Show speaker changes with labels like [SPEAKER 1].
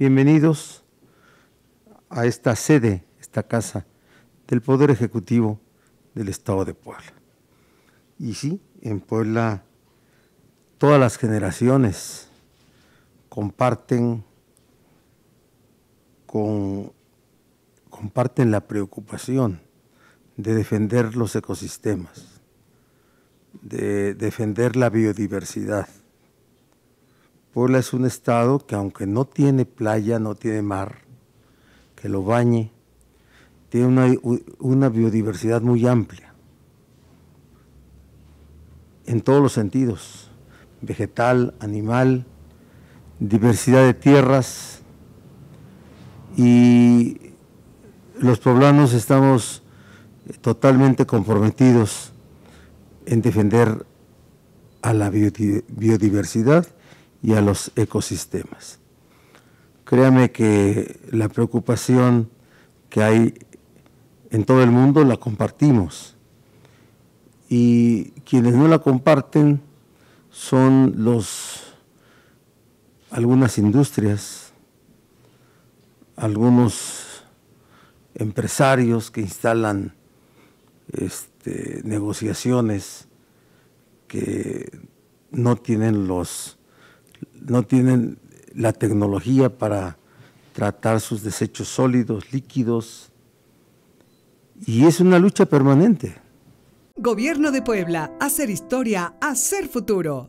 [SPEAKER 1] Bienvenidos a esta sede, esta casa del Poder Ejecutivo del Estado de Puebla. Y sí, en Puebla todas las generaciones comparten comparten la preocupación de defender los ecosistemas, de defender la biodiversidad, Puebla es un estado que aunque no tiene playa, no tiene mar, que lo bañe, tiene una, biodiversidad muy amplia, en todos los sentidos, vegetal, animal, diversidad de tierras, y los poblanos estamos totalmente comprometidos en defender a la biodiversidad y a los ecosistemas. Créame que la preocupación que hay en todo el mundo la compartimos y quienes no la comparten son los algunas industrias, algunos empresarios que instalan este, negociaciones que no tienen los no tienen la tecnología para tratar sus desechos sólidos, líquidos, y es una lucha permanente. Gobierno de Puebla, hacer historia, hacer futuro.